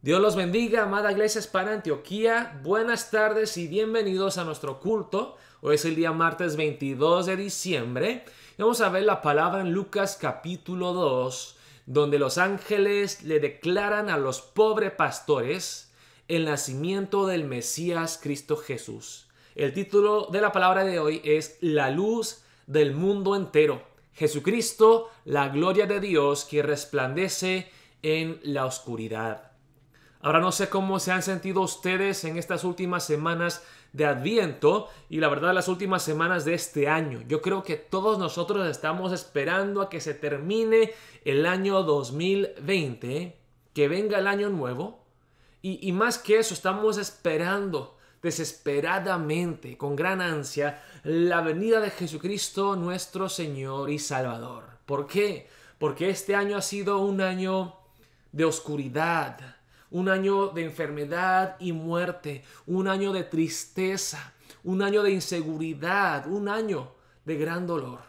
Dios los bendiga, amada Iglesia para Antioquía. Buenas tardes y bienvenidos a nuestro culto. Hoy es el día martes 22 de diciembre. Vamos a ver la palabra en Lucas capítulo 2, donde los ángeles le declaran a los pobres pastores el nacimiento del Mesías Cristo Jesús. El título de la palabra de hoy es La luz del mundo entero. Jesucristo, la gloria de Dios que resplandece en la oscuridad. Ahora no sé cómo se han sentido ustedes en estas últimas semanas de Adviento y la verdad las últimas semanas de este año. Yo creo que todos nosotros estamos esperando a que se termine el año 2020, que venga el año nuevo y, más que eso estamos esperando desesperadamente, con gran ansia, la venida de Jesucristo nuestro Señor y Salvador. ¿Por qué? Porque este año ha sido un año de oscuridad, un año de enfermedad y muerte, un año de tristeza, un año de inseguridad, un año de gran dolor.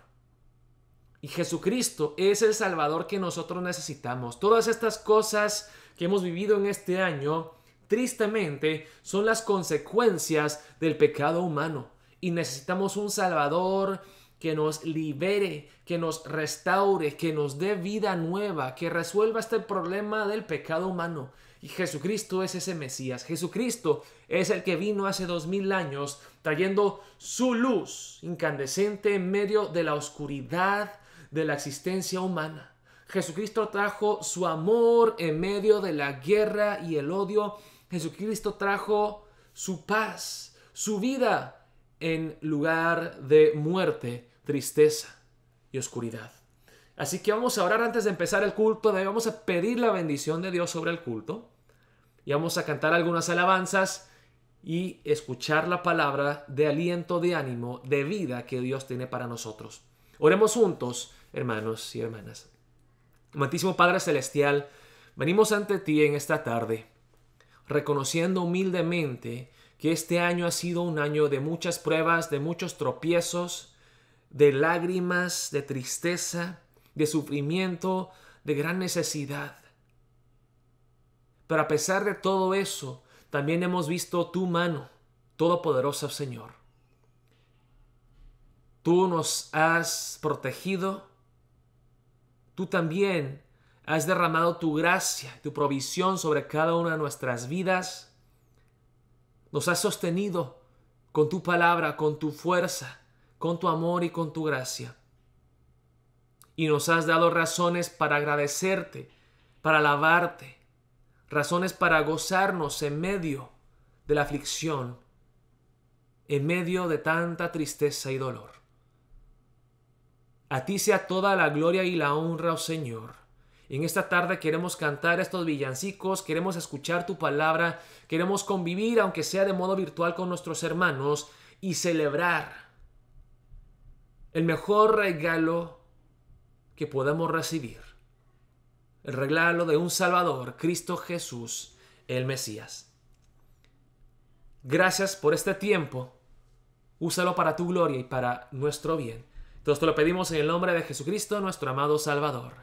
Y Jesucristo es el Salvador que nosotros necesitamos. Todas estas cosas que hemos vivido en este año, tristemente, son las consecuencias del pecado humano. Y necesitamos un Salvador que nos libere, que nos restaure, que nos dé vida nueva, que resuelva este problema del pecado humano, y Jesucristo es ese Mesías. Jesucristo es el que vino hace dos mil años trayendo su luz incandescente en medio de la oscuridad de la existencia humana. Jesucristo trajo su amor en medio de la guerra y el odio. Jesucristo trajo su paz, su vida en lugar de muerte, tristeza y oscuridad. Así que vamos a orar antes de empezar el culto, vamos a pedir la bendición de Dios sobre el culto y vamos a cantar algunas alabanzas y escuchar la palabra de aliento, de ánimo, de vida que Dios tiene para nosotros. Oremos juntos, hermanos y hermanas. Amantísimo Padre Celestial, venimos ante ti en esta tarde, reconociendo humildemente que este año ha sido un año de muchas pruebas, de muchos tropiezos, de lágrimas, de tristeza, de sufrimiento, de gran necesidad. Pero a pesar de todo eso, también hemos visto tu mano, todopoderosa Señor. Tú nos has protegido. Tú también has derramado tu gracia, tu provisión sobre cada una de nuestras vidas. Nos has sostenido con tu palabra, con tu fuerza, con tu amor y con tu gracia y nos has dado razones para agradecerte, para alabarte, razones para gozarnos en medio de la aflicción, en medio de tanta tristeza y dolor. A ti sea toda la gloria y la honra, oh Señor. En esta tarde queremos cantar estos villancicos, queremos escuchar tu palabra, queremos convivir, aunque sea de modo virtual, con nuestros hermanos y celebrar el mejor regalo que podamos recibir el regalo de un Salvador, Cristo Jesús, el Mesías. Gracias por este tiempo. Úsalo para tu gloria y para nuestro bien. Todo esto lo pedimos en el nombre de Jesucristo, nuestro amado Salvador.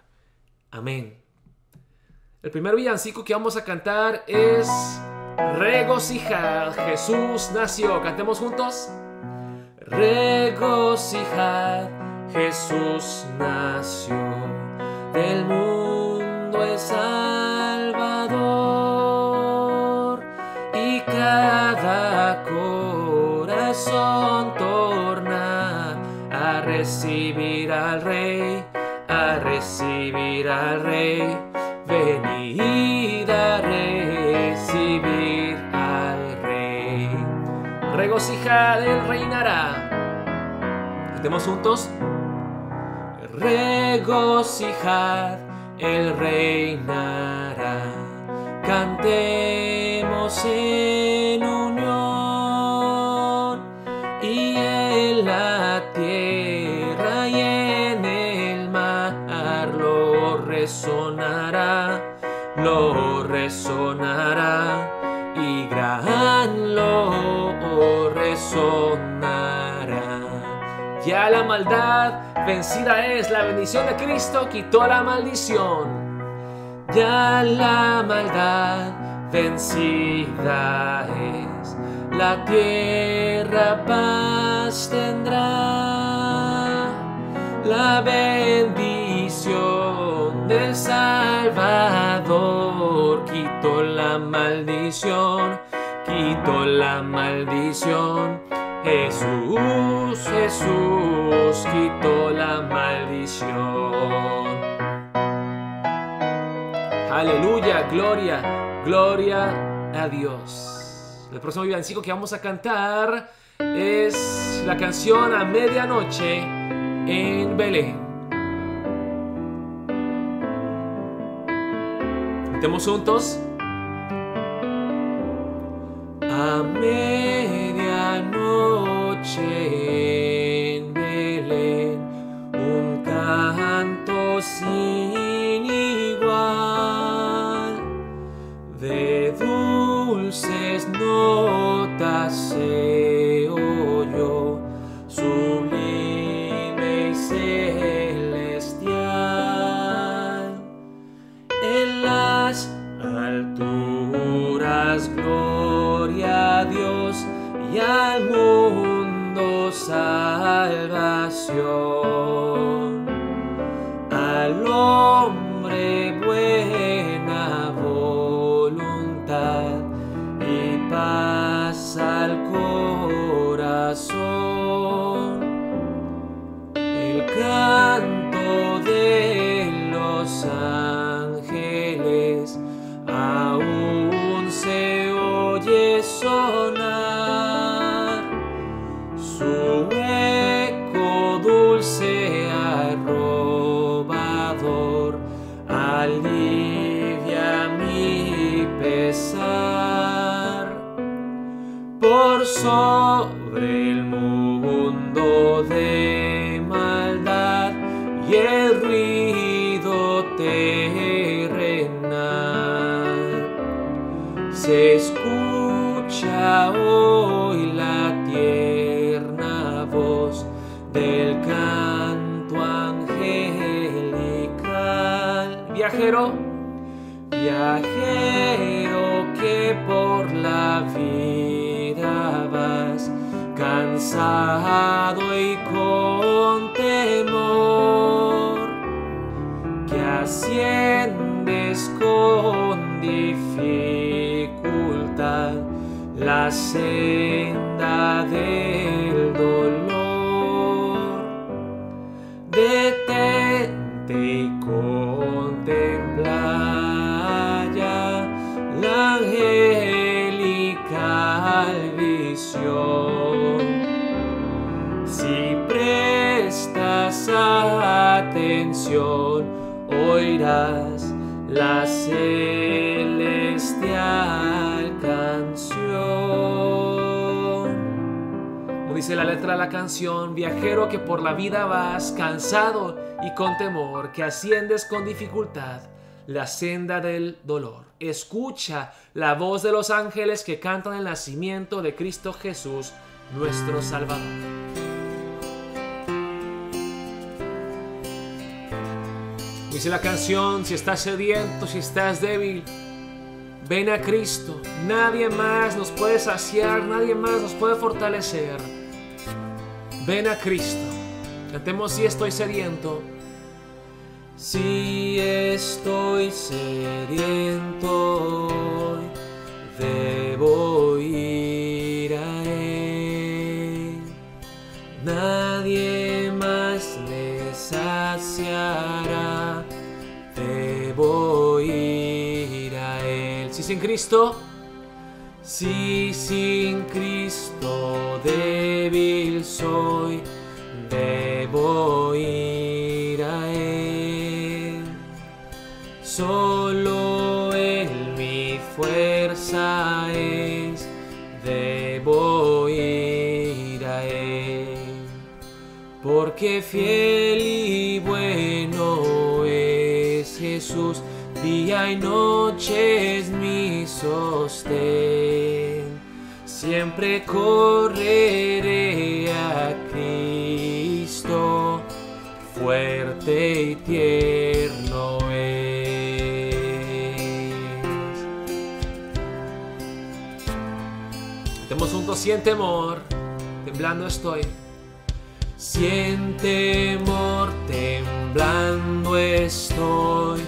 Amén. El primer villancico que vamos a cantar es Regocijar, Jesús nació. Cantemos juntos. Regocijar. Jesús nació del mundo es Salvador y cada corazón torna a recibir al Rey, a recibir al Rey, venid a recibir al Rey, regocijad, Él reinará. Estemos juntos regocijar el reinará. Cantemos en unión y en la tierra y en el mar lo resonará, lo resonará y gran lo resonará. Ya la maldad Vencida es la bendición de Cristo, quitó la maldición. Ya la maldad vencida es, la tierra paz tendrá. La bendición del Salvador quitó la maldición, quitó la maldición Jesús, Jesús quitó la maldición. Aleluya, gloria, gloria a Dios. El próximo villancico que vamos a cantar es la canción A Medianoche en Belén. Estemos juntos. Amén noche en un canto sin igual de dulces notas se oyó sublime y celestial en las alturas gloria a Dios y al mundo salvación. Al hombre y con temor que asciendes con dificultad la senda de canción, viajero que por la vida vas, cansado y con temor, que asciendes con dificultad la senda del dolor. Escucha la voz de los ángeles que cantan el nacimiento de Cristo Jesús, nuestro Salvador. Dice la canción, si estás sediento, si estás débil, ven a Cristo. Nadie más nos puede saciar, nadie más nos puede fortalecer. Ven a Cristo. Cantemos si estoy sediento. Si estoy sediento voy debo ir a Él. Nadie más me saciará, debo ir a Él. Si sin Cristo, si sin Cristo debil débil soy, debo ir a Él. Solo Él mi fuerza es, debo ir a Él. Porque fiel y bueno es Jesús, día y noche es mi sostén siempre correré a Cristo, fuerte y tierno es. un juntos sin temor, temblando estoy. Siente temor, temblando estoy,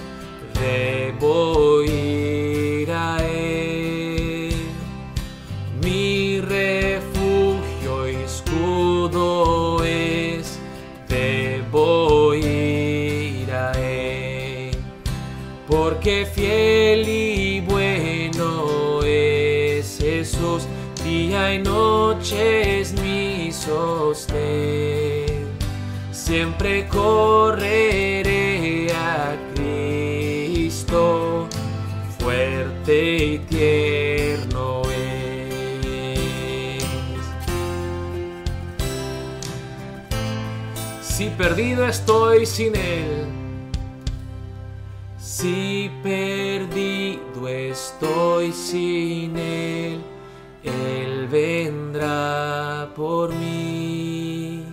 siempre correré a Cristo, fuerte y tierno es. Si perdido estoy sin Él, si perdido estoy sin Él, Él vendrá por mí.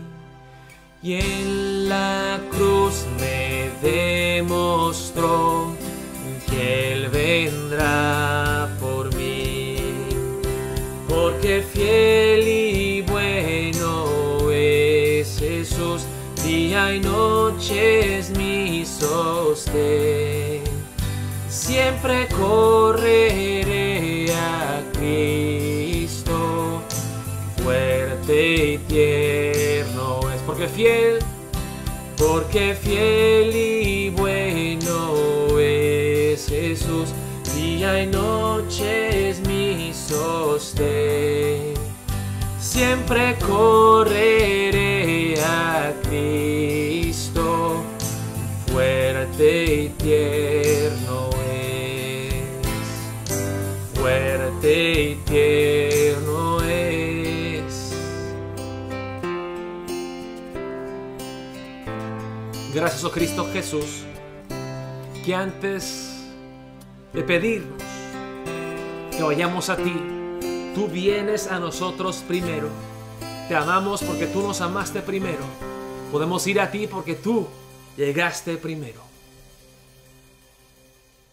mi sostén. Siempre correré a Cristo, fuerte y tierno es, porque fiel, porque fiel y bueno es Jesús, día y noche es mi sostén. Siempre correré Jesucristo Cristo Jesús, que antes de pedirnos que vayamos a ti, tú vienes a nosotros primero. Te amamos porque tú nos amaste primero. Podemos ir a ti porque tú llegaste primero.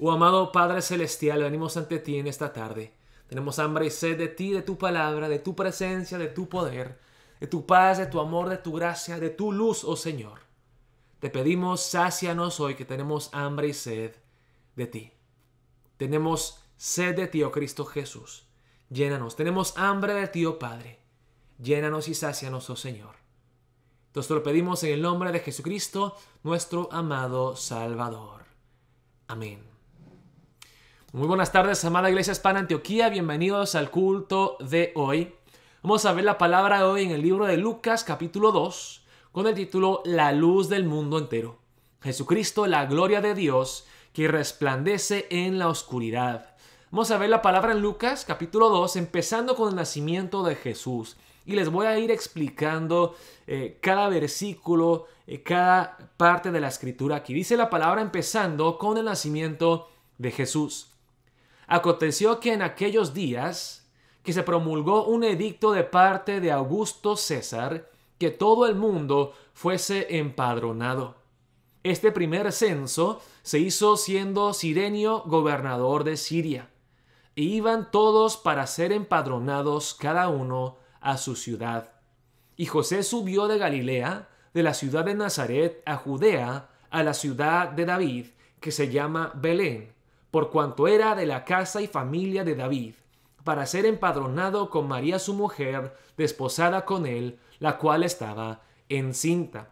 Oh amado Padre Celestial, venimos ante ti en esta tarde. Tenemos hambre y sed de ti, de tu palabra, de tu presencia, de tu poder, de tu paz, de tu amor, de tu gracia, de tu luz, oh Señor. Te pedimos, sácianos hoy que tenemos hambre y sed de ti. Tenemos sed de ti, oh Cristo Jesús. Llénanos. Tenemos hambre de ti, oh Padre. Llénanos y sácianos, oh Señor. Entonces te lo pedimos en el nombre de Jesucristo, nuestro amado Salvador. Amén. Muy buenas tardes, amada Iglesia Hispana Antioquía. Bienvenidos al culto de hoy. Vamos a ver la palabra hoy en el libro de Lucas, capítulo 2 con el título La luz del mundo entero. Jesucristo, la gloria de Dios, que resplandece en la oscuridad. Vamos a ver la palabra en Lucas capítulo 2, empezando con el nacimiento de Jesús. Y les voy a ir explicando eh, cada versículo, eh, cada parte de la escritura aquí. Dice la palabra empezando con el nacimiento de Jesús. Aconteció que en aquellos días que se promulgó un edicto de parte de Augusto César, todo el mundo fuese empadronado. Este primer censo se hizo siendo Sirenio gobernador de Siria, e iban todos para ser empadronados cada uno a su ciudad. Y José subió de Galilea, de la ciudad de Nazaret a Judea, a la ciudad de David, que se llama Belén, por cuanto era de la casa y familia de David para ser empadronado con María su mujer, desposada con él, la cual estaba encinta.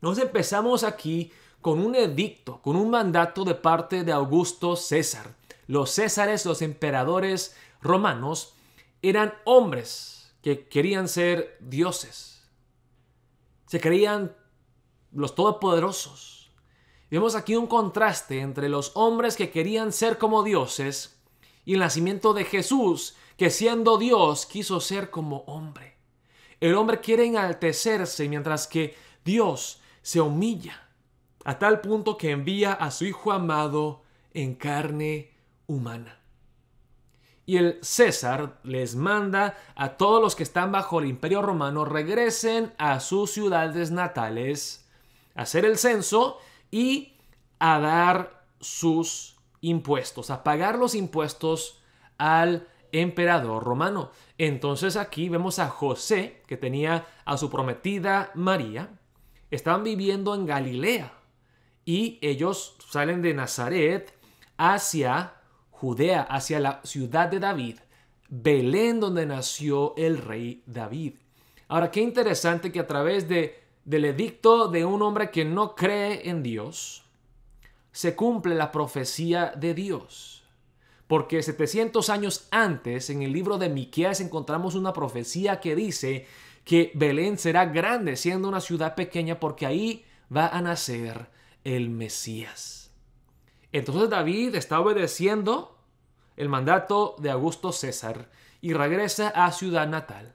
Nos empezamos aquí con un edicto, con un mandato de parte de Augusto César. Los césares, los emperadores romanos, eran hombres que querían ser dioses. Se creían los todopoderosos. Vemos aquí un contraste entre los hombres que querían ser como dioses y el nacimiento de Jesús, que siendo Dios quiso ser como hombre. El hombre quiere enaltecerse mientras que Dios se humilla, a tal punto que envía a su Hijo amado en carne humana. Y el César les manda a todos los que están bajo el imperio romano regresen a sus ciudades natales, a hacer el censo y a dar sus impuestos, a pagar los impuestos al emperador romano. Entonces aquí vemos a José, que tenía a su prometida María, estaban viviendo en Galilea y ellos salen de Nazaret hacia Judea, hacia la ciudad de David, Belén donde nació el rey David. Ahora, qué interesante que a través de, del edicto de un hombre que no cree en Dios, se cumple la profecía de Dios. Porque 700 años antes, en el libro de Miqueas encontramos una profecía que dice que Belén será grande siendo una ciudad pequeña porque ahí va a nacer el Mesías. Entonces David está obedeciendo el mandato de Augusto César y regresa a ciudad natal,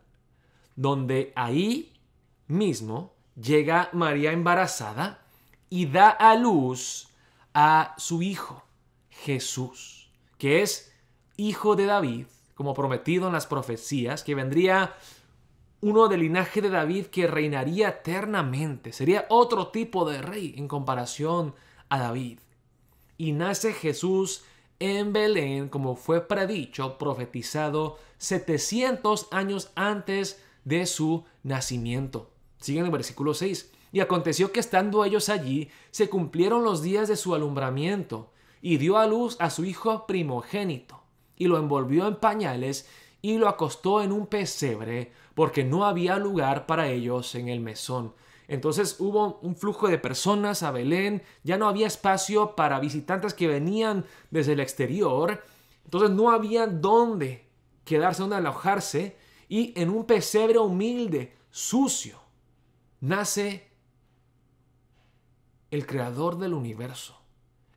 donde ahí mismo llega María embarazada y da a luz a su Hijo, Jesús, que es hijo de David, como prometido en las profecías, que vendría uno del linaje de David que reinaría eternamente, sería otro tipo de rey en comparación a David. Y nace Jesús en Belén, como fue predicho, profetizado 700 años antes de su nacimiento. Sigue el versículo 6. Y aconteció que estando ellos allí, se cumplieron los días de su alumbramiento, y dio a luz a su hijo primogénito, y lo envolvió en pañales, y lo acostó en un pesebre, porque no había lugar para ellos en el mesón. Entonces hubo un flujo de personas a Belén, ya no había espacio para visitantes que venían desde el exterior, entonces no había dónde quedarse, donde alojarse, y en un pesebre humilde, sucio, nace el creador del universo,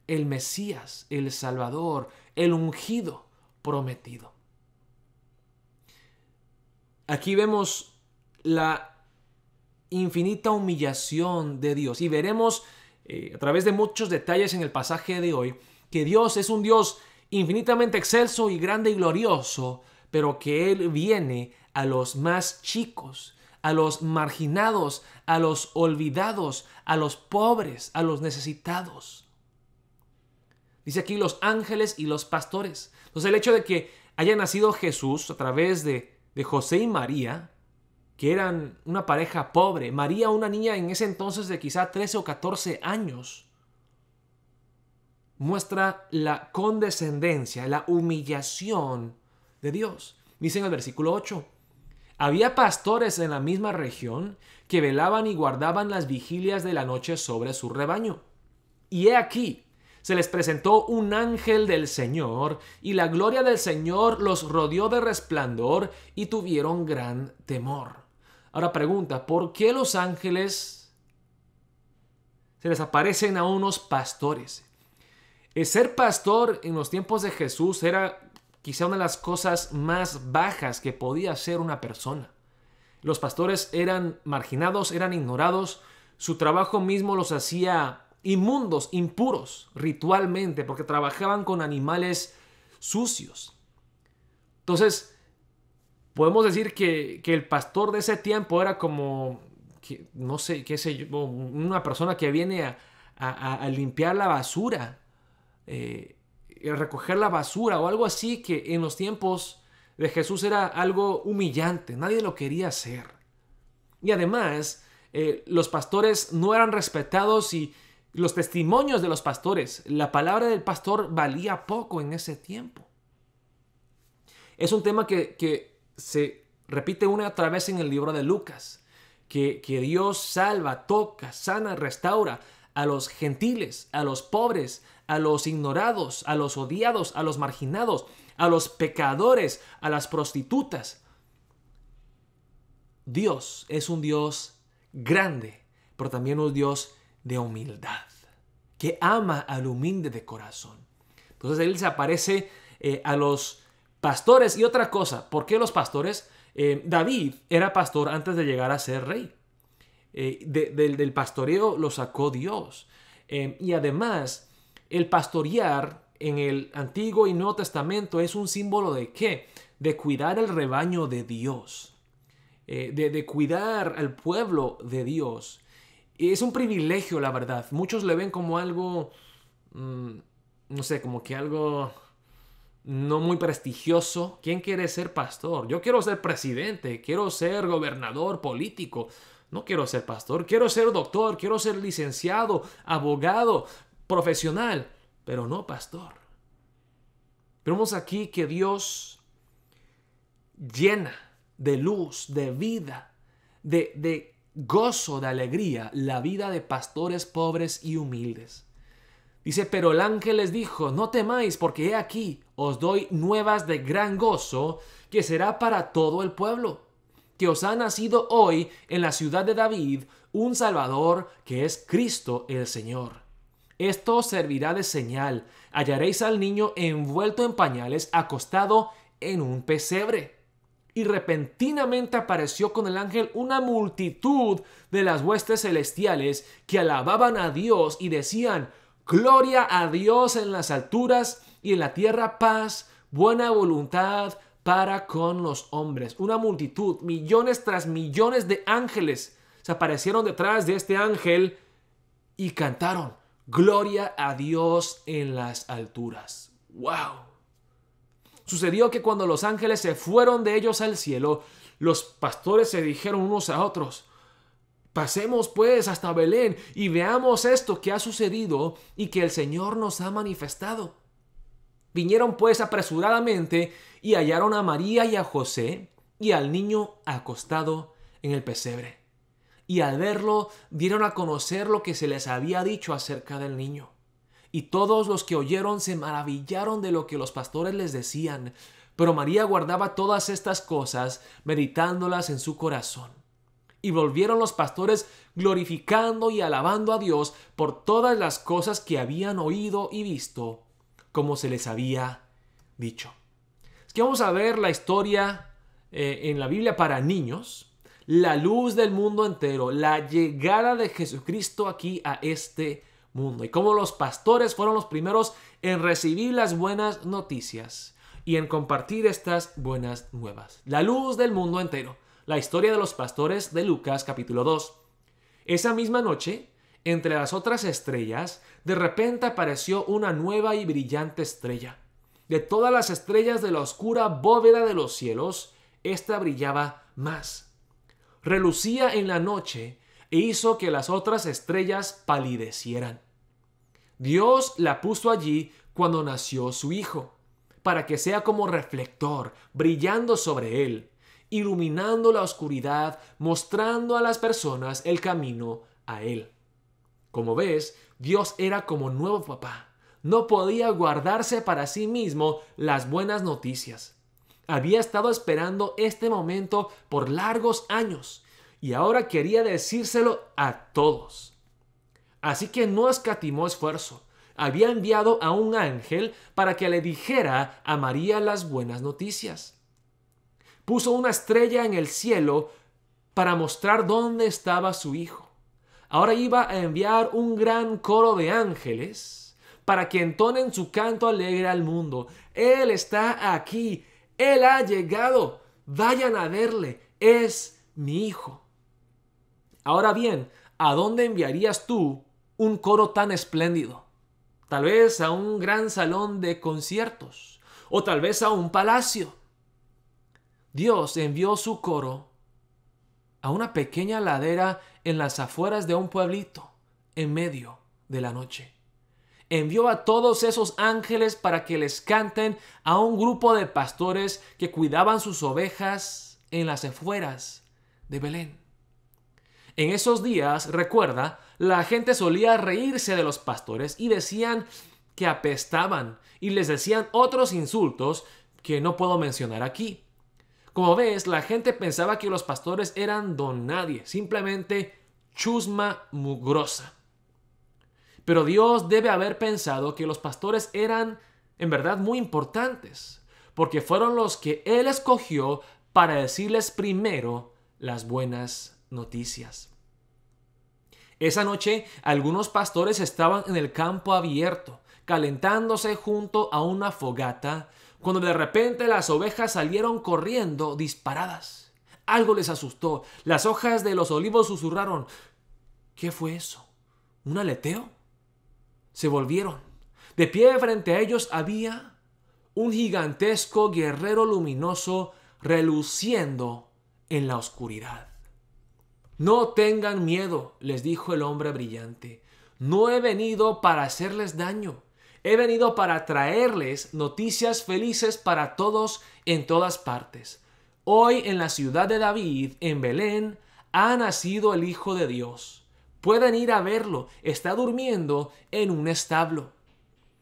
el Mesías, el Salvador, el ungido prometido. Aquí vemos la infinita humillación de Dios y veremos eh, a través de muchos detalles en el pasaje de hoy que Dios es un Dios infinitamente excelso y grande y glorioso, pero que Él viene a los más chicos a los marginados, a los olvidados, a los pobres, a los necesitados. Dice aquí los ángeles y los pastores. Entonces el hecho de que haya nacido Jesús a través de, de José y María, que eran una pareja pobre, María una niña en ese entonces de quizá 13 o 14 años, muestra la condescendencia, la humillación de Dios. Dice en el versículo 8, había pastores en la misma región que velaban y guardaban las vigilias de la noche sobre su rebaño. Y he aquí, se les presentó un ángel del Señor, y la gloria del Señor los rodeó de resplandor y tuvieron gran temor. Ahora pregunta, ¿por qué los ángeles se les aparecen a unos pastores? El ser pastor en los tiempos de Jesús era quizá una de las cosas más bajas que podía ser una persona. Los pastores eran marginados, eran ignorados, su trabajo mismo los hacía inmundos, impuros, ritualmente, porque trabajaban con animales sucios. Entonces, podemos decir que, el pastor de ese tiempo era como, no sé, qué sé yo, una persona que viene a, limpiar la basura. Eh, eh, recoger la basura o algo así que en los tiempos de Jesús era algo humillante, nadie lo quería hacer. Y además, eh, los pastores no eran respetados y los testimonios de los pastores, la palabra del pastor valía poco en ese tiempo. Es un tema que, se repite una y otra vez en el libro de Lucas, que, que Dios salva, toca, sana, restaura a los gentiles, a los pobres, a los ignorados, a los odiados, a los marginados, a los pecadores, a las prostitutas. Dios es un Dios grande, pero también un Dios de humildad, que ama al humilde de corazón. Entonces Él se aparece eh, a los pastores. Y otra cosa, ¿por qué los pastores? Eh, David era pastor antes de llegar a ser rey. Eh, del pastoreo lo sacó Dios. y además, el pastorear en el Antiguo y Nuevo Testamento es un símbolo de qué? De cuidar el rebaño de Dios, eh, de, cuidar al pueblo de Dios. es un privilegio, la verdad. Muchos le ven como algo, mm, no sé, como que algo no muy prestigioso. ¿Quién quiere ser pastor? Yo quiero ser presidente, quiero ser gobernador político. No quiero ser pastor, quiero ser doctor, quiero ser licenciado, abogado, profesional, pero no pastor. Vemos aquí que Dios llena de luz, de vida, de, gozo, de alegría, la vida de pastores pobres y humildes. Dice, pero el ángel les dijo, no temáis, porque he aquí, os doy nuevas de gran gozo, que será para todo el pueblo, que os ha nacido hoy en la ciudad de David un Salvador, que es Cristo el Señor. Esto servirá de señal. Hallaréis al niño envuelto en pañales, acostado en un pesebre. Y repentinamente apareció con el ángel una multitud de las huestes celestiales que alababan a Dios y decían, Gloria a Dios en las alturas y en la tierra paz, buena voluntad para con los hombres. Una multitud, millones tras millones de ángeles se aparecieron detrás de este ángel y cantaron. Gloria a Dios en las alturas. ¡Wow! Sucedió que cuando los ángeles se fueron de ellos al cielo, los pastores se dijeron unos a otros, Pasemos pues hasta Belén y veamos esto que ha sucedido y que el Señor nos ha manifestado. Vinieron pues apresuradamente y hallaron a María y a José y al niño acostado en el pesebre y al verlo dieron a conocer lo que se les había dicho acerca del niño. Y todos los que oyeron se maravillaron de lo que los pastores les decían, pero María guardaba todas estas cosas, meditándolas en su corazón. Y volvieron los pastores glorificando y alabando a Dios por todas las cosas que habían oído y visto, como se les había dicho. Es que vamos a ver la historia eh, en la Biblia para niños, la luz del mundo entero, la llegada de Jesucristo aquí a este mundo y cómo los pastores fueron los primeros en recibir las buenas noticias y en compartir estas buenas nuevas. La luz del mundo entero, la historia de los pastores de Lucas capítulo 2. Esa misma noche, entre las otras estrellas, de repente apareció una nueva y brillante estrella. De todas las estrellas de la oscura bóveda de los cielos, esta brillaba más relucía en la noche e hizo que las otras estrellas palidecieran. Dios la puso allí cuando nació su Hijo, para que sea como reflector, brillando sobre él, iluminando la oscuridad, mostrando a las personas el camino a él. Como ves, Dios era como nuevo papá. No podía guardarse para sí mismo las buenas noticias. Había estado esperando este momento por largos años y ahora quería decírselo a todos. Así que no escatimó esfuerzo. Había enviado a un ángel para que le dijera a María las buenas noticias. Puso una estrella en el cielo para mostrar dónde estaba su hijo. Ahora iba a enviar un gran coro de ángeles para que entonen su canto alegre al mundo. Él está aquí, él ha llegado, vayan a verle, es mi hijo. Ahora bien, ¿a dónde enviarías tú un coro tan espléndido? Tal vez a un gran salón de conciertos o tal vez a un palacio. Dios envió su coro a una pequeña ladera en las afueras de un pueblito, en medio de la noche envió a todos esos ángeles para que les canten a un grupo de pastores que cuidaban sus ovejas en las afueras de Belén. En esos días, recuerda, la gente solía reírse de los pastores y decían que apestaban y les decían otros insultos que no puedo mencionar aquí. Como ves, la gente pensaba que los pastores eran don nadie, simplemente chusma mugrosa. Pero Dios debe haber pensado que los pastores eran en verdad muy importantes, porque fueron los que Él escogió para decirles primero las buenas noticias. Esa noche algunos pastores estaban en el campo abierto, calentándose junto a una fogata, cuando de repente las ovejas salieron corriendo disparadas. Algo les asustó. Las hojas de los olivos susurraron. ¿Qué fue eso? ¿Un aleteo? se volvieron. De pie frente a ellos había un gigantesco guerrero luminoso reluciendo en la oscuridad. No tengan miedo, les dijo el hombre brillante. No he venido para hacerles daño. He venido para traerles noticias felices para todos en todas partes. Hoy en la ciudad de David, en Belén, ha nacido el Hijo de Dios Pueden ir a verlo. Está durmiendo en un establo.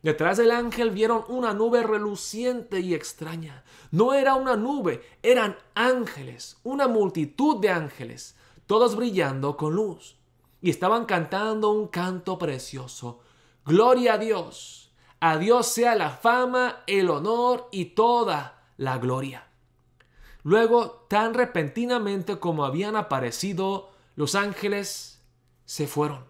Detrás del ángel vieron una nube reluciente y extraña. No era una nube, eran ángeles, una multitud de ángeles, todos brillando con luz. Y estaban cantando un canto precioso. Gloria a Dios. A Dios sea la fama, el honor y toda la gloria. Luego, tan repentinamente como habían aparecido, los ángeles se fueron.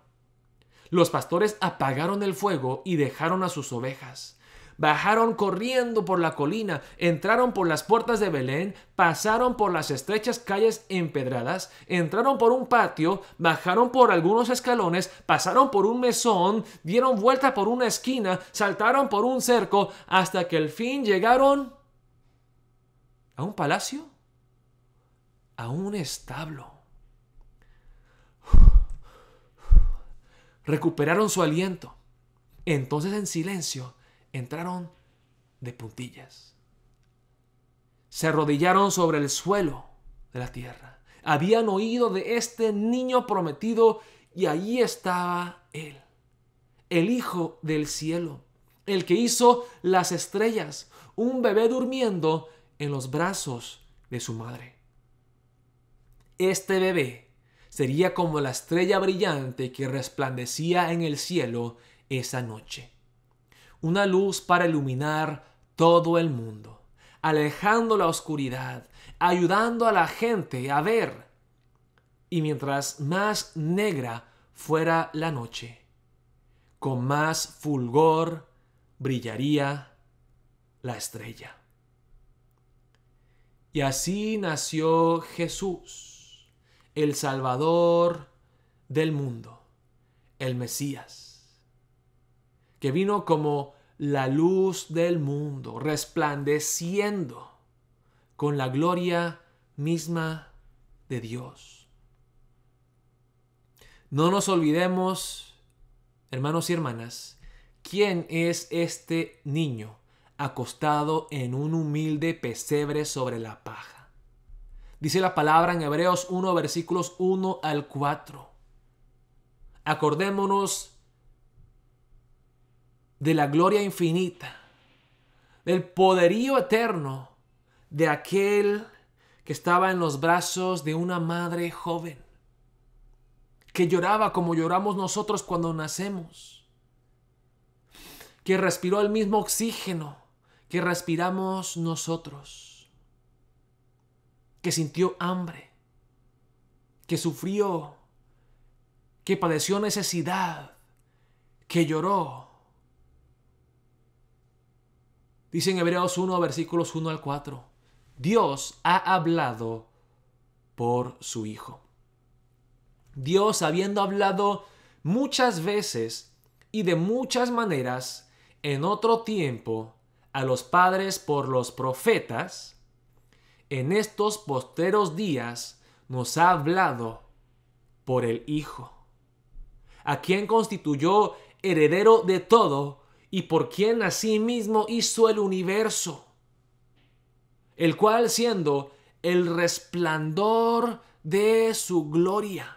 Los pastores apagaron el fuego y dejaron a sus ovejas. Bajaron corriendo por la colina, entraron por las puertas de Belén, pasaron por las estrechas calles empedradas, entraron por un patio, bajaron por algunos escalones, pasaron por un mesón, dieron vuelta por una esquina, saltaron por un cerco, hasta que al fin llegaron a un palacio, a un establo. recuperaron su aliento. Entonces en silencio entraron de puntillas. Se arrodillaron sobre el suelo de la tierra. Habían oído de este niño prometido y allí estaba él, el Hijo del Cielo, el que hizo las estrellas, un bebé durmiendo en los brazos de su madre. Este bebé sería como la estrella brillante que resplandecía en el cielo esa noche. Una luz para iluminar todo el mundo, alejando la oscuridad, ayudando a la gente a ver. Y mientras más negra fuera la noche, con más fulgor brillaría la estrella. Y así nació Jesús el Salvador del mundo, el Mesías, que vino como la luz del mundo, resplandeciendo con la gloria misma de Dios. No nos olvidemos, hermanos y hermanas, quién es este niño acostado en un humilde pesebre sobre la paja. Dice la palabra en Hebreos 1, versículos 1 al 4. Acordémonos de la gloria infinita, del poderío eterno de aquel que estaba en los brazos de una madre joven, que lloraba como lloramos nosotros cuando nacemos, que respiró el mismo oxígeno que respiramos nosotros que sintió hambre, que sufrió, que padeció necesidad, que lloró. Dice en Hebreos 1, versículos 1 al 4, Dios ha hablado por su Hijo. Dios, habiendo hablado muchas veces y de muchas maneras en otro tiempo a los padres por los profetas, en estos posteros días nos ha hablado por el Hijo, a quien constituyó heredero de todo y por quien asimismo hizo el universo, el cual siendo el resplandor de su gloria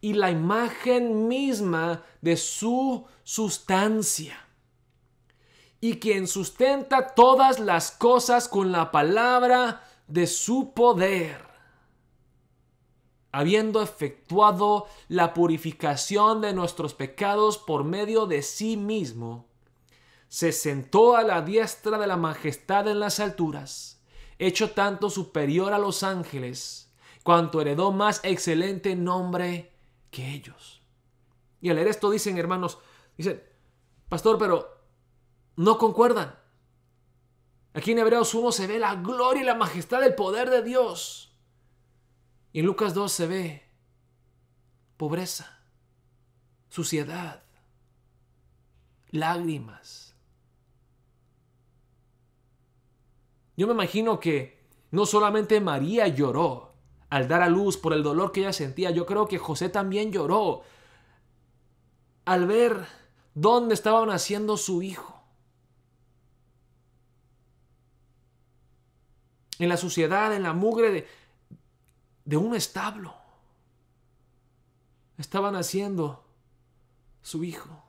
y la imagen misma de su sustancia y quien sustenta todas las cosas con la palabra de su poder, habiendo efectuado la purificación de nuestros pecados por medio de sí mismo, se sentó a la diestra de la majestad en las alturas, hecho tanto superior a los ángeles, cuanto heredó más excelente nombre que ellos. Y al leer esto dicen, hermanos, dicen, pastor, pero no concuerdan. Aquí en Hebreos 1 se ve la gloria y la majestad del poder de Dios. Y en Lucas 2 se ve pobreza, suciedad, lágrimas. Yo me imagino que no solamente María lloró al dar a luz por el dolor que ella sentía, yo creo que José también lloró al ver dónde estaba naciendo su hijo. en la suciedad, en la mugre de, un establo. Estaban haciendo su hijo.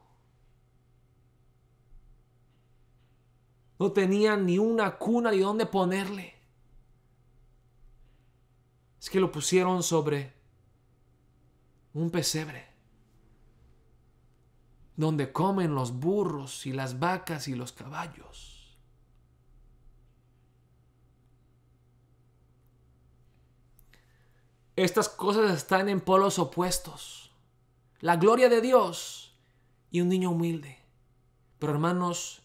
No tenían ni una cuna ni dónde ponerle. Es que lo pusieron sobre un pesebre, donde comen los burros y las vacas y los caballos. Estas cosas están en polos opuestos. La gloria de Dios y un niño humilde. Pero hermanos,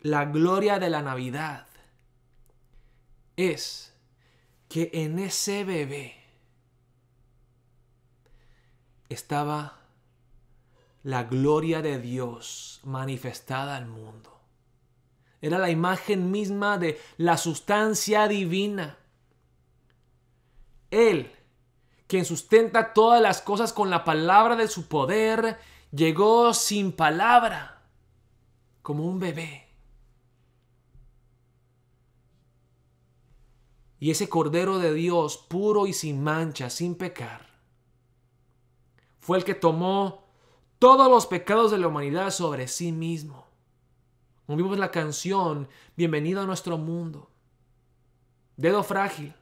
la gloria de la Navidad es que en ese bebé estaba la gloria de Dios manifestada al mundo. Era la imagen misma de la sustancia divina. Él, quien sustenta todas las cosas con la palabra de su poder, llegó sin palabra, como un bebé. Y ese Cordero de Dios, puro y sin mancha, sin pecar, fue el que tomó todos los pecados de la humanidad sobre sí mismo. Como la canción, Bienvenido a nuestro mundo. Dedo frágil,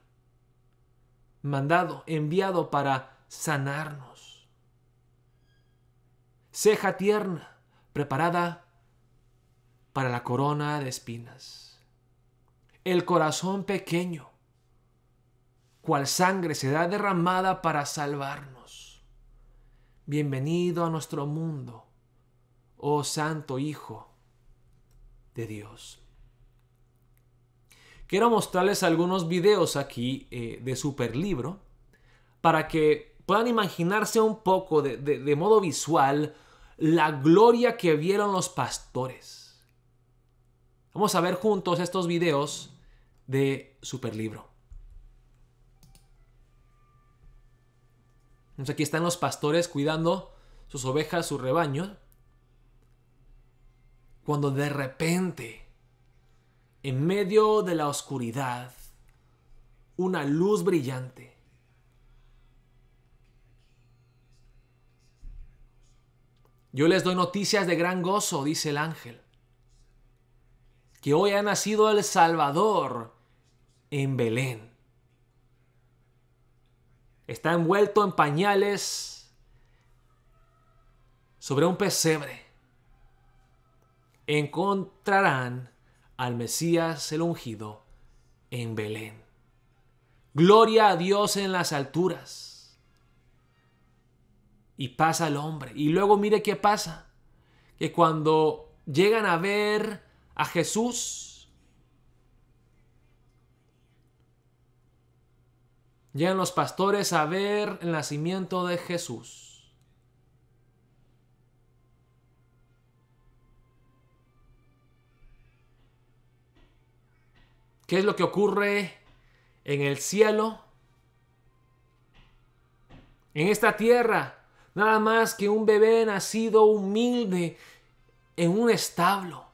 mandado, enviado para sanarnos. Ceja tierna, preparada para la corona de espinas. El corazón pequeño, cual sangre se da derramada para salvarnos. Bienvenido a nuestro mundo, oh Santo Hijo de Dios quiero mostrarles algunos videos aquí eh, de Superlibro para que puedan imaginarse un poco de, modo visual la gloria que vieron los pastores. Vamos a ver juntos estos videos de Superlibro. Entonces aquí están los pastores cuidando sus ovejas, su rebaño. Cuando de repente en medio de la oscuridad, una luz brillante. Yo les doy noticias de gran gozo, dice el ángel, que hoy ha nacido el Salvador en Belén. Está envuelto en pañales sobre un pesebre. Encontrarán al Mesías el ungido en Belén. Gloria a Dios en las alturas. Y pasa el hombre. Y luego mire qué pasa. Que cuando llegan a ver a Jesús, llegan los pastores a ver el nacimiento de Jesús. ¿Qué es lo que ocurre en el cielo? En esta tierra, nada más que un bebé nacido humilde en un establo.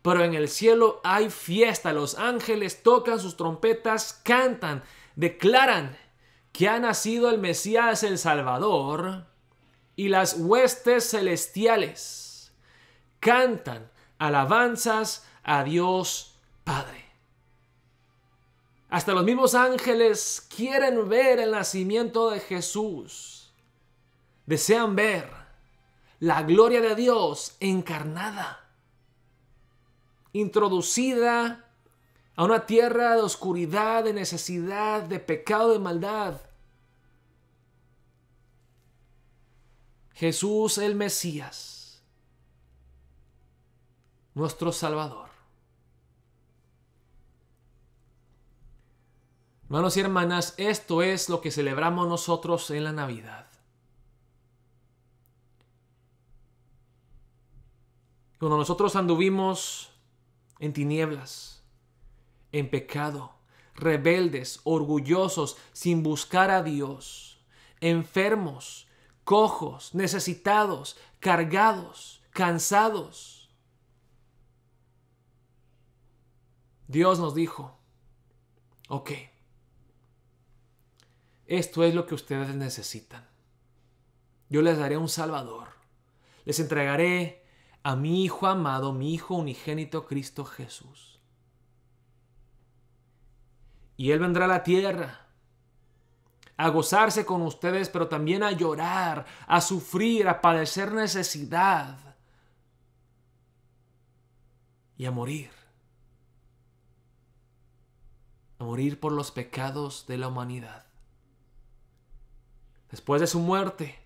Pero en el cielo hay fiesta, los ángeles tocan sus trompetas, cantan, declaran que ha nacido el Mesías el Salvador y las huestes celestiales cantan alabanzas a Dios Padre. Hasta los mismos ángeles quieren ver el nacimiento de Jesús. Desean ver la gloria de Dios encarnada, introducida a una tierra de oscuridad, de necesidad, de pecado, de maldad. Jesús el Mesías, nuestro Salvador. Hermanos y hermanas, esto es lo que celebramos nosotros en la Navidad. Cuando nosotros anduvimos en tinieblas, en pecado, rebeldes, orgullosos, sin buscar a Dios, enfermos, cojos, necesitados, cargados, cansados. Dios nos dijo, ok, esto es lo que ustedes necesitan. Yo les daré un Salvador. Les entregaré a mi Hijo amado, mi Hijo unigénito Cristo Jesús. Y Él vendrá a la tierra a gozarse con ustedes, pero también a llorar, a sufrir, a padecer necesidad y a morir. A morir por los pecados de la humanidad. Después de su muerte,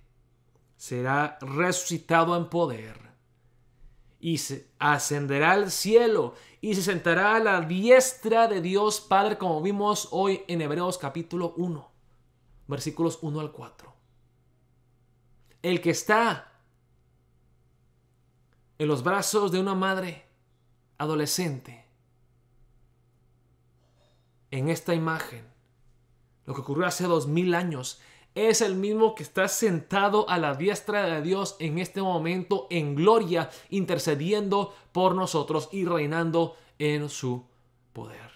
será resucitado en poder y se ascenderá al cielo y se sentará a la diestra de Dios Padre, como vimos hoy en Hebreos capítulo 1, versículos 1 al 4. El que está en los brazos de una madre adolescente, en esta imagen, lo que ocurrió hace dos mil años, es el mismo que está sentado a la diestra de Dios en este momento en gloria, intercediendo por nosotros y reinando en su poder.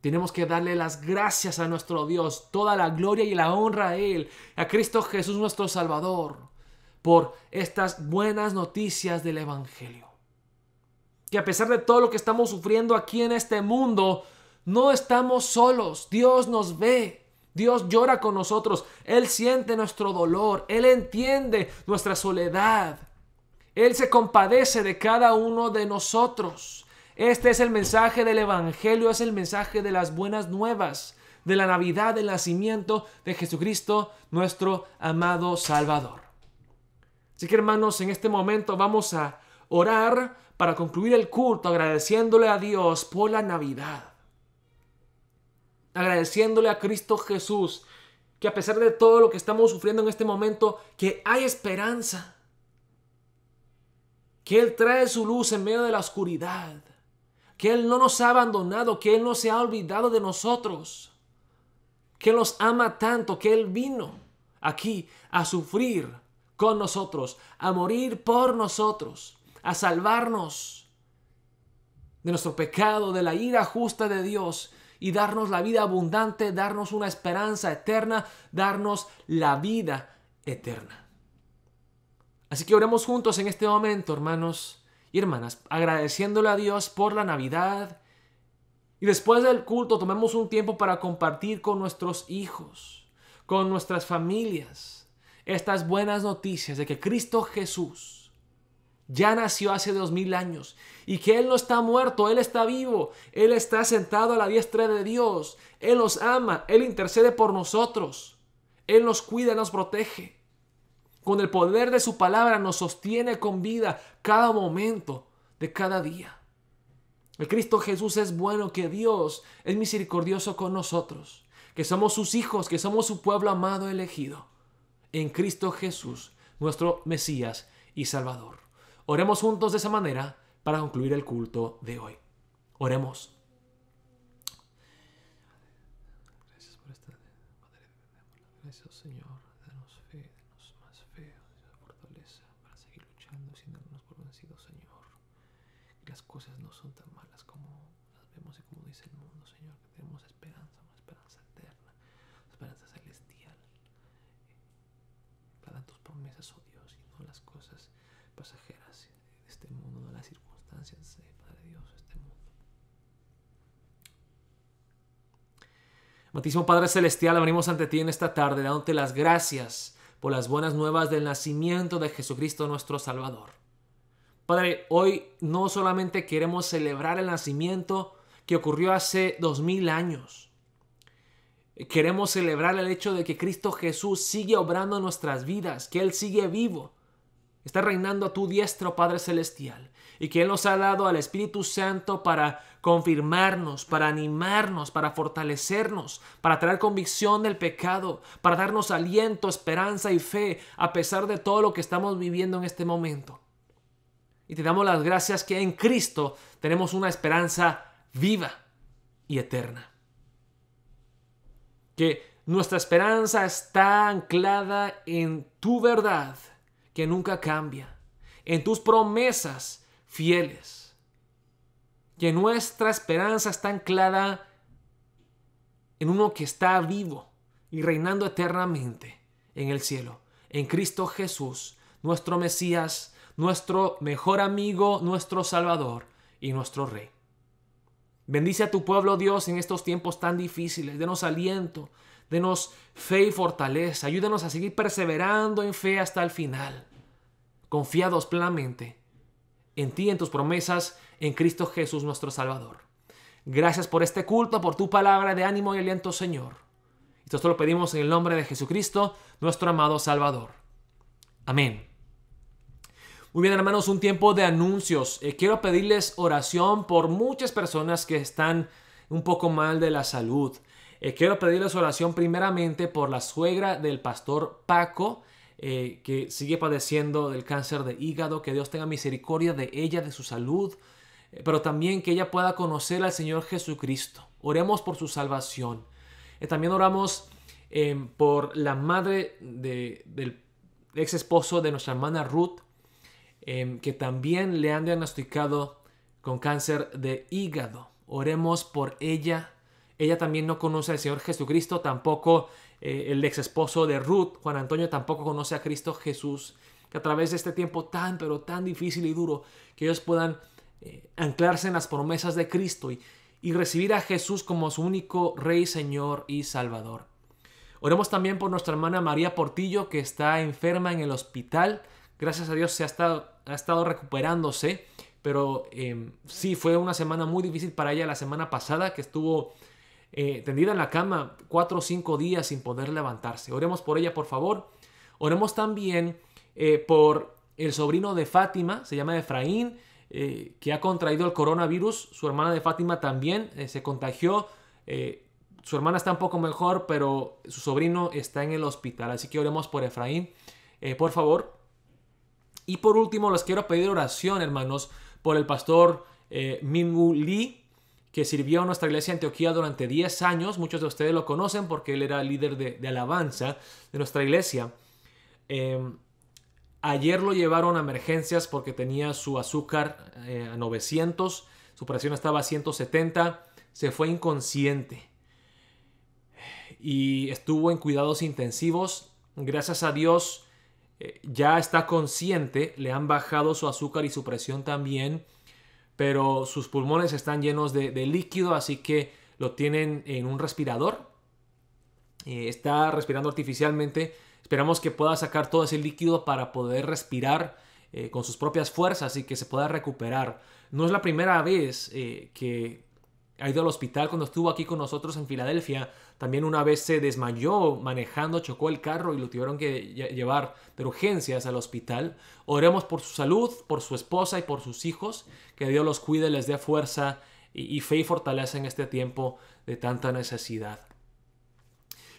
Tenemos que darle las gracias a nuestro Dios, toda la gloria y la honra a Él, a Cristo Jesús nuestro Salvador, por estas buenas noticias del Evangelio. Que a pesar de todo lo que estamos sufriendo aquí en este mundo, no estamos solos, Dios nos ve. Dios llora con nosotros, Él siente nuestro dolor, Él entiende nuestra soledad, Él se compadece de cada uno de nosotros. Este es el mensaje del Evangelio, es el mensaje de las buenas nuevas, de la Navidad, del nacimiento de Jesucristo, nuestro amado Salvador. Así que hermanos, en este momento vamos a orar para concluir el culto agradeciéndole a Dios por la Navidad agradeciéndole a Cristo Jesús que a pesar de todo lo que estamos sufriendo en este momento, que hay esperanza, que Él trae su luz en medio de la oscuridad, que Él no nos ha abandonado, que Él no se ha olvidado de nosotros, que nos ama tanto, que Él vino aquí a sufrir con nosotros, a morir por nosotros, a salvarnos de nuestro pecado, de la ira justa de Dios y darnos la vida abundante, darnos una esperanza eterna, darnos la vida eterna. Así que oremos juntos en este momento, hermanos y hermanas, agradeciéndole a Dios por la Navidad. Y después del culto tomemos un tiempo para compartir con nuestros hijos, con nuestras familias, estas buenas noticias de que Cristo Jesús ya nació hace dos mil años y que Él no está muerto, Él está vivo, Él está sentado a la diestra de Dios, Él nos ama, Él intercede por nosotros, Él nos cuida, nos protege. Con el poder de su palabra nos sostiene con vida cada momento de cada día. El Cristo Jesús es bueno, que Dios es misericordioso con nosotros, que somos sus hijos, que somos su pueblo amado elegido. En Cristo Jesús, nuestro Mesías y Salvador. Oremos juntos de esa manera para concluir el culto de hoy. Oremos. Matísimo Padre Celestial, venimos ante ti en esta tarde dándote las gracias por las buenas nuevas del nacimiento de Jesucristo nuestro Salvador. Padre, hoy no solamente queremos celebrar el nacimiento que ocurrió hace dos mil años, queremos celebrar el hecho de que Cristo Jesús sigue obrando en nuestras vidas, que Él sigue vivo, está reinando a tu diestro, Padre Celestial, y que Él nos ha dado al Espíritu Santo para confirmarnos, para animarnos, para fortalecernos, para traer convicción del pecado, para darnos aliento, esperanza y fe, a pesar de todo lo que estamos viviendo en este momento. Y te damos las gracias que en Cristo tenemos una esperanza viva y eterna. Que nuestra esperanza está anclada en tu verdad que nunca cambia, en tus promesas fieles, que nuestra esperanza está anclada en uno que está vivo y reinando eternamente en el cielo, en Cristo Jesús, nuestro Mesías, nuestro mejor amigo, nuestro Salvador y nuestro Rey. Bendice a tu pueblo Dios en estos tiempos tan difíciles, denos aliento, Denos fe y fortaleza. Ayúdanos a seguir perseverando en fe hasta el final. Confiados plenamente en ti, en tus promesas, en Cristo Jesús nuestro Salvador. Gracias por este culto, por tu palabra de ánimo y aliento, Señor. Esto lo pedimos en el nombre de Jesucristo, nuestro amado Salvador. Amén. Muy bien, hermanos, un tiempo de anuncios. Eh, quiero pedirles oración por muchas personas que están un poco mal de la salud. Eh, quiero pedirles oración primeramente por la suegra del pastor Paco, eh, que sigue padeciendo del cáncer de hígado, que Dios tenga misericordia de ella, de su salud, eh, pero también que ella pueda conocer al Señor Jesucristo. Oremos por su salvación. también oramos em, por la madre del ex esposo de nuestra hermana Ruth, em, que también le han diagnosticado con cáncer de hígado. Oremos por ella ella también no conoce al Señor Jesucristo, tampoco eh, el ex esposo de Ruth, Juan Antonio, tampoco conoce a Cristo Jesús. Que a través de este tiempo tan, pero tan difícil y duro, que ellos puedan eh, anclarse en las promesas de Cristo y, recibir a Jesús como su único Rey, Señor y Salvador. Oremos también por nuestra hermana María Portillo, que está enferma en el hospital. Gracias a Dios se ha estado, ha estado recuperándose, pero em, sí fue una semana muy difícil para ella la semana pasada, que estuvo eh, tendida en la cama cuatro o cinco días sin poder levantarse. Oremos por ella, por favor. Oremos también eh, por el sobrino de Fátima, se llama Efraín, eh, que ha contraído el coronavirus. Su hermana de Fátima también se contagió. su hermana está un poco mejor, pero su sobrino está en el hospital. Así que oremos por Efraín, por favor. Y por último, les quiero pedir oración, hermanos, por el pastor Mingu Lee que sirvió a nuestra iglesia de Antioquía durante 10 años. Muchos de ustedes lo conocen porque él era líder de, alabanza de nuestra iglesia. Em, ayer lo llevaron a emergencias porque tenía su azúcar eh, a 900, su presión estaba a 170, se fue inconsciente y estuvo en cuidados intensivos. Gracias a Dios eh, ya está consciente, le han bajado su azúcar y su presión también pero sus pulmones están llenos de, líquido, así que lo tienen en un respirador. Eh, está respirando artificialmente. Esperamos que pueda sacar todo ese líquido para poder respirar eh, con sus propias fuerzas y que se pueda recuperar. No es la primera vez eh, que ha ido al hospital cuando estuvo aquí con nosotros en Filadelfia. También una vez se desmayó manejando, chocó el carro y lo tuvieron que llevar de urgencias al hospital. Oremos por su salud, por su esposa y por sus hijos. Que Dios los cuide, les dé fuerza y, fe y fortaleza en este tiempo de tanta necesidad.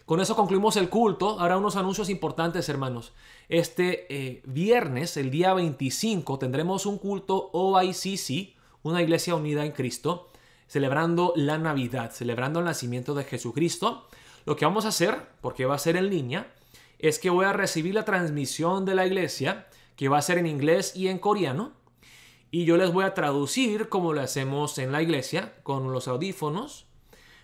Con eso concluimos el culto. Ahora unos anuncios importantes, hermanos. Este eh, viernes, el día 25, tendremos un culto OICC, una iglesia unida en Cristo celebrando la Navidad, celebrando el nacimiento de Jesucristo, lo que vamos a hacer, porque va a ser en línea, es que voy a recibir la transmisión de la iglesia, que va a ser en inglés y en coreano, y yo les voy a traducir como lo hacemos en la iglesia, con los audífonos,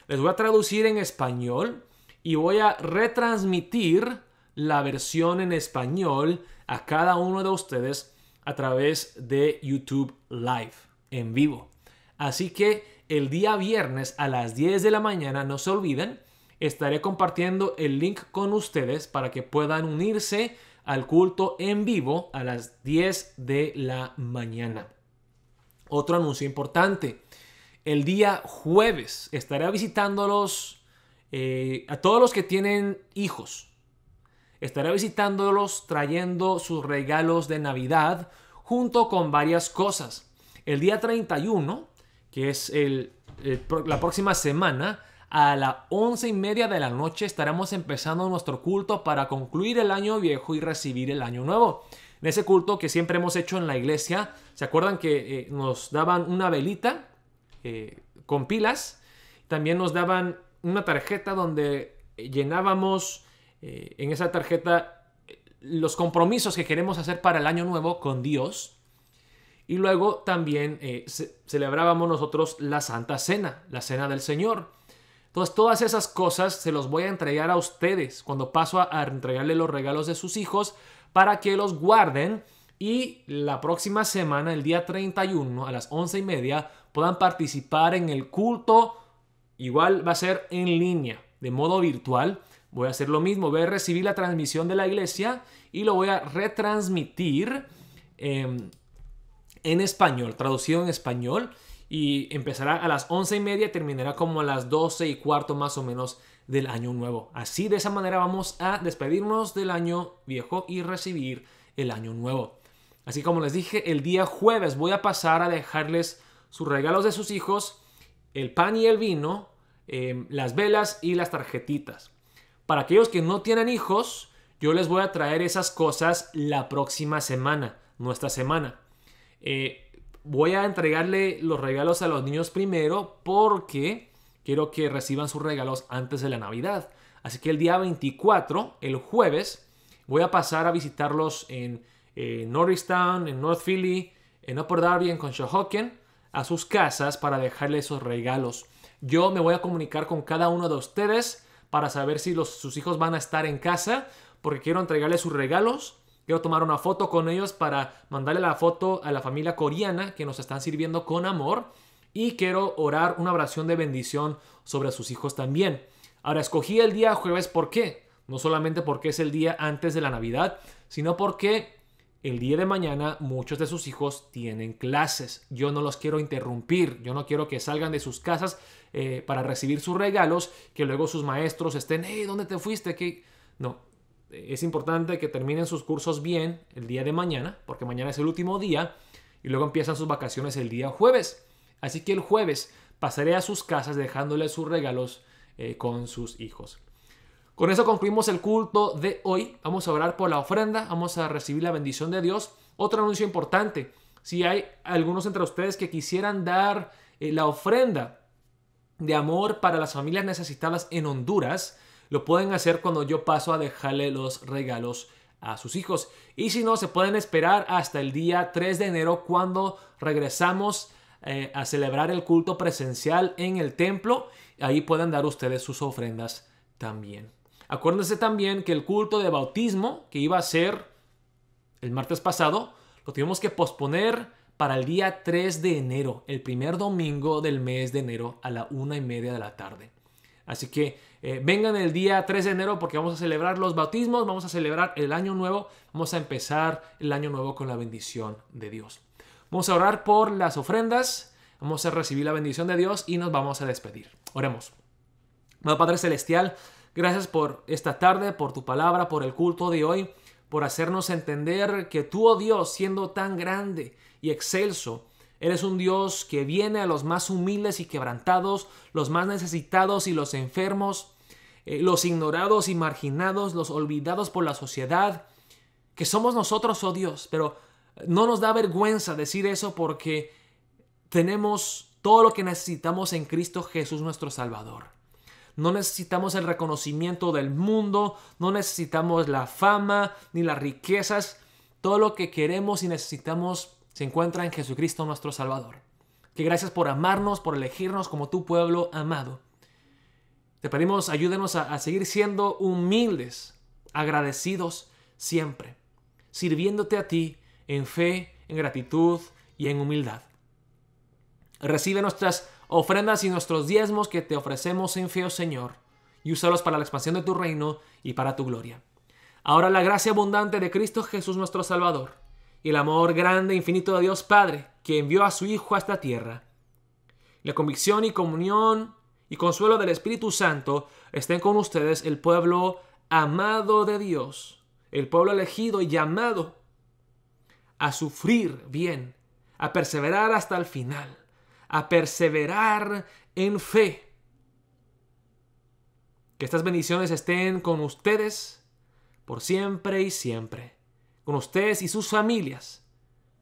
les voy a traducir en español y voy a retransmitir la versión en español a cada uno de ustedes a través de YouTube Live en vivo. Así que el día viernes a las 10 de la mañana, no se olviden, estaré compartiendo el link con ustedes para que puedan unirse al culto en vivo a las 10 de la mañana. Otro anuncio importante. El día jueves estaré visitándolos eh, a todos los que tienen hijos. Estaré visitándolos trayendo sus regalos de Navidad junto con varias cosas. El día 31 que es el, la próxima semana, a las once y media de la noche estaremos empezando nuestro culto para concluir el año viejo y recibir el año nuevo. En ese culto que siempre hemos hecho en la iglesia, ¿se acuerdan que eh, nos daban una velita eh, con pilas? También nos daban una tarjeta donde llenábamos eh, en esa tarjeta los compromisos que queremos hacer para el año nuevo con Dios. Y luego también eh, celebrábamos nosotros la Santa Cena, la Cena del Señor. Entonces todas esas cosas se los voy a entregar a ustedes cuando paso a, entregarles entregarle los regalos de sus hijos para que los guarden y la próxima semana, el día 31 a las once y media, puedan participar en el culto. Igual va a ser en línea, de modo virtual. Voy a hacer lo mismo, voy a recibir la transmisión de la iglesia y lo voy a retransmitir em, en español, traducido en español. Y empezará a las once y media, terminará como a las doce y cuarto más o menos del año nuevo. Así de esa manera vamos a despedirnos del año viejo y recibir el año nuevo. Así como les dije, el día jueves voy a pasar a dejarles sus regalos de sus hijos, el pan y el vino, em, las velas y las tarjetitas. Para aquellos que no tienen hijos, yo les voy a traer esas cosas la próxima semana, nuestra semana. Eh, voy a entregarle los regalos a los niños primero porque quiero que reciban sus regalos antes de la Navidad. Así que el día 24, el jueves, voy a pasar a visitarlos en Norristown, en North Philly, en Upper Darby, en Conshohocken, a sus casas para dejarle esos regalos. Yo me voy a comunicar con cada uno de ustedes para saber si sus hijos van a estar en casa, porque quiero entregarle sus regalos Quiero tomar una foto con ellos para mandarle la foto a la familia coreana que nos están sirviendo con amor. Y quiero orar una oración de bendición sobre sus hijos también. Ahora, escogí el día jueves, porque No solamente porque es el día antes de la Navidad, sino porque el día de mañana muchos de sus hijos tienen clases. Yo no los quiero interrumpir, yo no quiero que salgan de sus casas eh, para recibir sus regalos, que luego sus maestros estén, ¿dónde te fuiste? No, es importante que terminen sus cursos bien el día de mañana, porque mañana es el último día y luego empiezan sus vacaciones el día jueves. Así que el jueves pasaré a sus casas dejándoles sus regalos eh, con sus hijos. Con eso concluimos el culto de hoy. Vamos a orar por la ofrenda, vamos a recibir la bendición de Dios. Otro anuncio importante, si hay algunos entre ustedes que quisieran dar eh, la ofrenda de amor para las familias necesitadas en Honduras, lo pueden hacer cuando yo paso a dejarle los regalos a sus hijos. Y si no, se pueden esperar hasta el día 3 de enero cuando regresamos eh, a celebrar el culto presencial en el templo. Ahí pueden dar ustedes sus ofrendas también. Acuérdense también que el culto de bautismo que iba a ser el martes pasado, lo tuvimos que posponer para el día 3 de enero, el primer domingo del mes de enero a la una y media de la tarde. Así que eh, vengan el día 3 de enero porque vamos a celebrar los bautismos, vamos a celebrar el año nuevo, vamos a empezar el año nuevo con la bendición de Dios. Vamos a orar por las ofrendas, vamos a recibir la bendición de Dios y nos vamos a despedir. Oremos. nada Padre Celestial, gracias por esta tarde, por tu palabra, por el culto de hoy, por hacernos entender que tú, oh Dios, siendo tan grande y excelso, Eres un Dios que viene a los más humildes y quebrantados, los más necesitados y los enfermos, eh, los ignorados y marginados, los olvidados por la sociedad, que somos nosotros, oh Dios, pero eh, no nos da vergüenza decir eso porque tenemos todo lo que necesitamos en Cristo Jesús nuestro Salvador. No necesitamos el reconocimiento del mundo, no necesitamos la fama ni las riquezas. Todo lo que queremos y necesitamos se encuentra en Jesucristo nuestro Salvador. Que gracias por amarnos, por elegirnos como tu pueblo amado. Te pedimos, ayúdenos a, seguir siendo humildes, agradecidos siempre, sirviéndote a ti en fe, en gratitud y en humildad. Recibe nuestras ofrendas y nuestros diezmos que te ofrecemos en fe, oh Señor, y úsalos para la expansión de tu reino y para tu gloria. Ahora la gracia abundante de Cristo Jesús nuestro Salvador, y el amor grande e infinito de Dios Padre, que envió a su Hijo a esta tierra. La convicción y comunión y consuelo del Espíritu Santo estén con ustedes, el pueblo amado de Dios, el pueblo elegido y llamado a sufrir bien, a perseverar hasta el final, a perseverar en fe. Que estas bendiciones estén con ustedes por siempre y siempre con ustedes y sus familias,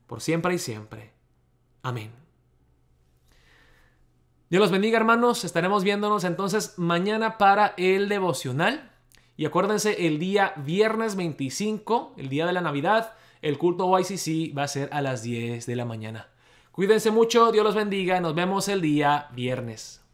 por siempre y siempre. Amén. Dios los bendiga hermanos, estaremos viéndonos entonces mañana para el devocional. Y acuérdense, el día viernes 25, el día de la Navidad, el culto YCC va a ser a las 10 de la mañana. Cuídense mucho, Dios los bendiga, nos vemos el día viernes.